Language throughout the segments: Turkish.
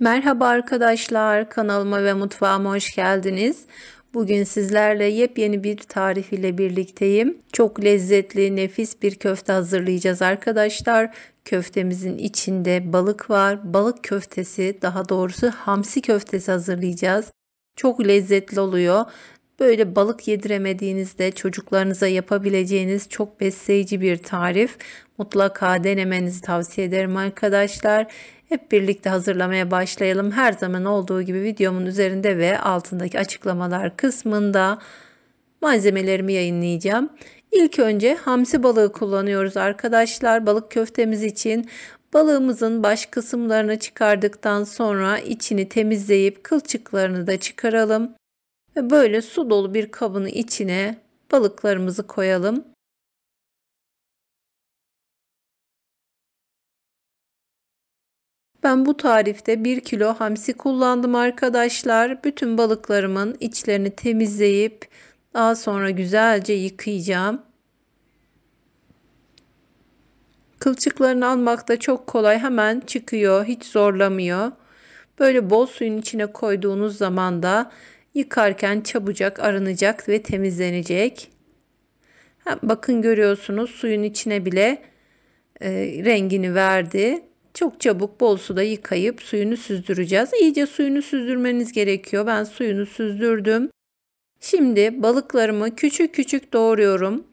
Merhaba arkadaşlar, kanalıma ve mutfağıma hoş geldiniz. Bugün sizlerle yepyeni bir tarif ile birlikteyim. Çok lezzetli, nefis bir köfte hazırlayacağız arkadaşlar. Köftemizin içinde balık var. Balık köftesi, daha doğrusu hamsi köftesi hazırlayacağız. Çok lezzetli oluyor. Böyle balık yediremediğinizde çocuklarınıza yapabileceğiniz çok besleyici bir tarif. Mutlaka denemenizi tavsiye ederim arkadaşlar. Hep birlikte hazırlamaya başlayalım. Her zaman olduğu gibi videomun üzerinde ve altındaki açıklamalar kısmında malzemelerimi yayınlayacağım. İlk önce hamsi balığı kullanıyoruz arkadaşlar balık köftemiz için. Balığımızın baş kısımlarını çıkardıktan sonra içini temizleyip kılçıklarını da çıkaralım. Ve böyle su dolu bir kabın içine balıklarımızı koyalım. Ben bu tarifte 1 kilo hamsi kullandım arkadaşlar. Bütün balıklarımın içlerini temizleyip daha sonra güzelce yıkayacağım. Kılçıklarını almak da çok kolay hemen çıkıyor hiç zorlamıyor. Böyle bol suyun içine koyduğunuz zaman da yıkarken çabucak arınacak ve temizlenecek. Bakın görüyorsunuz suyun içine bile e, rengini verdi. Çok çabuk bol suda yıkayıp suyunu süzdüreceğiz. İyice suyunu süzdürmeniz gerekiyor. Ben suyunu süzdürdüm. Şimdi balıklarımı küçük küçük doğruyorum.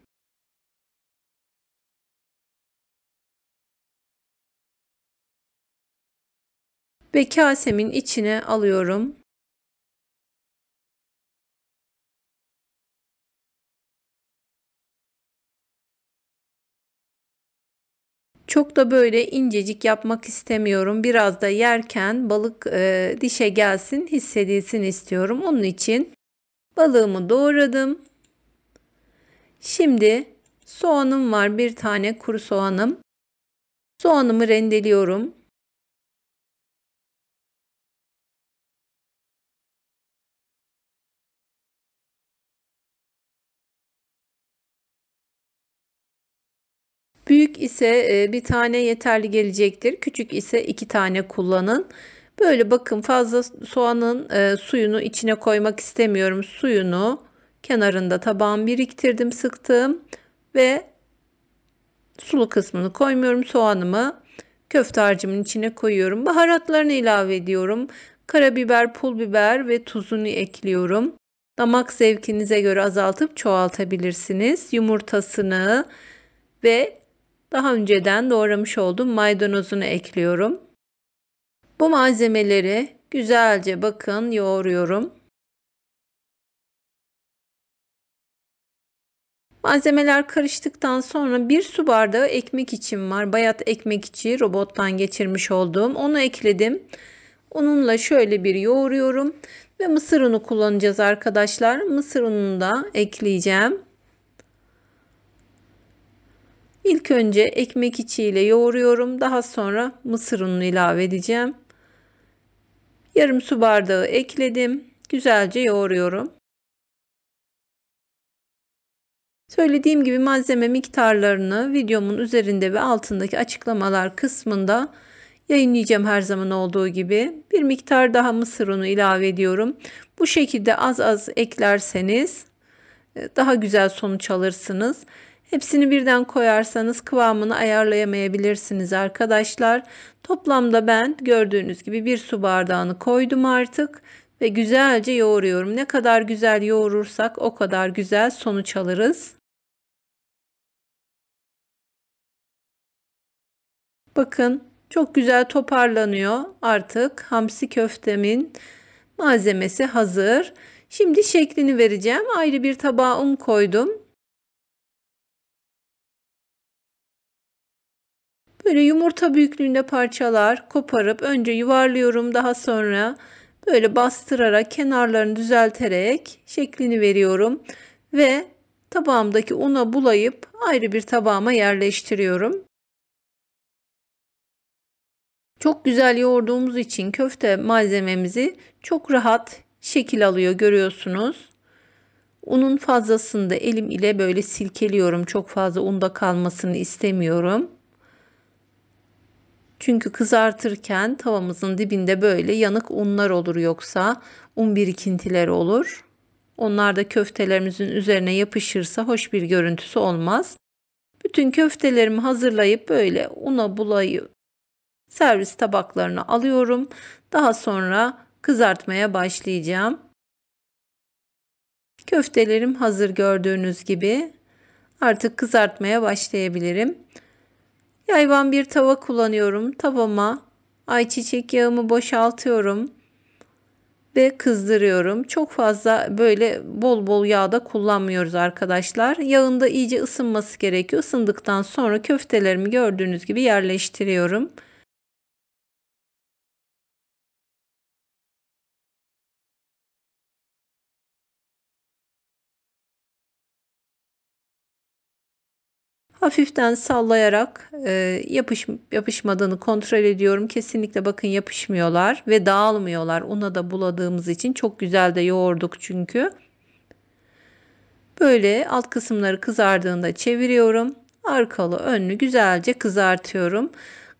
Ve kasemin içine alıyorum. Çok da böyle incecik yapmak istemiyorum. Biraz da yerken balık e, dişe gelsin, hissedilsin istiyorum. Onun için balığımı doğradım. Şimdi soğanım var. Bir tane kuru soğanım. Soğanımı rendeliyorum. Büyük ise e, bir tane yeterli gelecektir. Küçük ise iki tane kullanın. Böyle bakın fazla soğanın e, suyunu içine koymak istemiyorum. Suyunu kenarında tabağım biriktirdim, sıktım ve sulu kısmını koymuyorum. Soğanımı köfte harcımın içine koyuyorum. Baharatlarını ilave ediyorum. Karabiber, pul biber ve tuzunu ekliyorum. Damak zevkinize göre azaltıp çoğaltabilirsiniz. Yumurtasını ve daha önceden doğramış olduğum maydanozunu ekliyorum. Bu malzemeleri güzelce bakın yoğuruyorum. Malzemeler karıştıktan sonra bir su bardağı ekmek için var. Bayat ekmek içi robottan geçirmiş olduğum. Onu ekledim. Ununla şöyle bir yoğuruyorum ve mısır unu kullanacağız arkadaşlar. Mısır ununu da ekleyeceğim. İlk önce ekmek içiyle yoğuruyorum. Daha sonra mısır ununu ilave edeceğim. Yarım su bardağı ekledim. Güzelce yoğuruyorum. Söylediğim gibi malzeme miktarlarını videomun üzerinde ve altındaki açıklamalar kısmında yayınlayacağım her zaman olduğu gibi. Bir miktar daha mısır unu ilave ediyorum. Bu şekilde az az eklerseniz e, daha güzel sonuç alırsınız. Hepsini birden koyarsanız kıvamını ayarlayamayabilirsiniz arkadaşlar. Toplamda ben gördüğünüz gibi bir su bardağını koydum artık ve güzelce yoğuruyorum. Ne kadar güzel yoğurursak o kadar güzel sonuç alırız. Bakın çok güzel toparlanıyor. Artık hamsi köftemin malzemesi hazır. Şimdi şeklini vereceğim. Ayrı bir tabağa un koydum. Böyle yumurta büyüklüğünde parçalar koparıp önce yuvarlıyorum daha sonra böyle bastırarak kenarlarını düzelterek şeklini veriyorum ve tabağımdaki una bulayıp ayrı bir tabağıma yerleştiriyorum. Çok güzel yoğurduğumuz için köfte malzememizi çok rahat şekil alıyor görüyorsunuz. Unun fazlasını da elim ile böyle silkeliyorum. Çok fazla unda kalmasını istemiyorum. Çünkü kızartırken tavamızın dibinde böyle yanık unlar olur yoksa un birikintiler olur. Onlar da köftelerimizin üzerine yapışırsa hoş bir görüntüsü olmaz. Bütün köftelerimi hazırlayıp böyle una bulayı, servis tabaklarına alıyorum. Daha sonra kızartmaya başlayacağım. Köftelerim hazır gördüğünüz gibi. Artık kızartmaya başlayabilirim. Yayvan bir tava kullanıyorum. Tavama ayçiçek yağımı boşaltıyorum ve kızdırıyorum. Çok fazla böyle bol bol yağ da kullanmıyoruz arkadaşlar. Yağında iyice ısınması gerekiyor. Isındıktan sonra köftelerimi gördüğünüz gibi yerleştiriyorum. Hafiften sallayarak e, yapış, yapışmadığını kontrol ediyorum. Kesinlikle bakın yapışmıyorlar ve dağılmıyorlar. Una da buladığımız için çok güzel de yoğurduk çünkü. Böyle alt kısımları kızardığında çeviriyorum. Arkalı önlü güzelce kızartıyorum.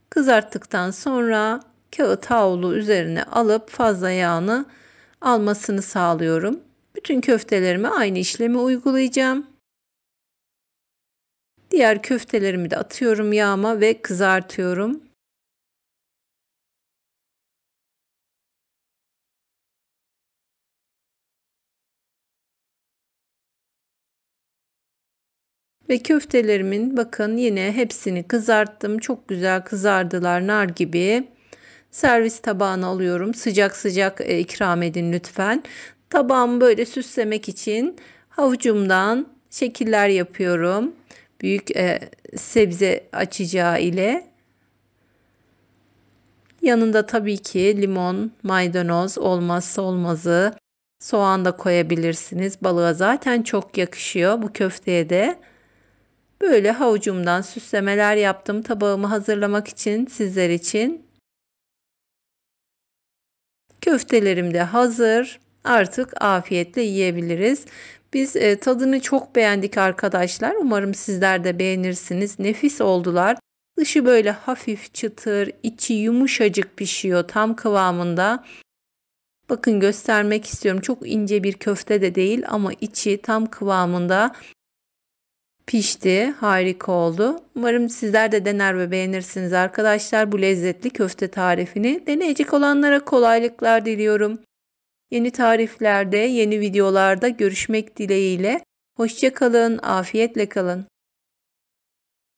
Kızarttıktan sonra kağıt havlu üzerine alıp fazla yağını almasını sağlıyorum. Bütün köftelerime aynı işlemi uygulayacağım. Diğer köftelerimi de atıyorum yağma ve kızartıyorum. Ve köftelerimin bakın yine hepsini kızarttım. Çok güzel kızardılar nar gibi. Servis tabağına alıyorum. Sıcak sıcak e, ikram edin lütfen. Tabağımı böyle süslemek için havucumdan şekiller yapıyorum büyük e, sebze açacağı ile yanında tabii ki limon, maydanoz olmazsa olmazı soğan da koyabilirsiniz. Balığa zaten çok yakışıyor bu köfteye de. Böyle havucumdan süslemeler yaptım tabağımı hazırlamak için sizler için. Köftelerim de hazır. Artık afiyetle yiyebiliriz. Biz e, tadını çok beğendik arkadaşlar. Umarım sizler de beğenirsiniz. Nefis oldular. Dışı böyle hafif çıtır, içi yumuşacık pişiyor tam kıvamında. Bakın göstermek istiyorum. Çok ince bir köfte de değil ama içi tam kıvamında pişti. Harika oldu. Umarım sizler de dener ve beğenirsiniz arkadaşlar. Bu lezzetli köfte tarifini deneyecek olanlara kolaylıklar diliyorum. Yeni tariflerde, yeni videolarda görüşmek dileğiyle. Hoşçakalın, afiyetle kalın.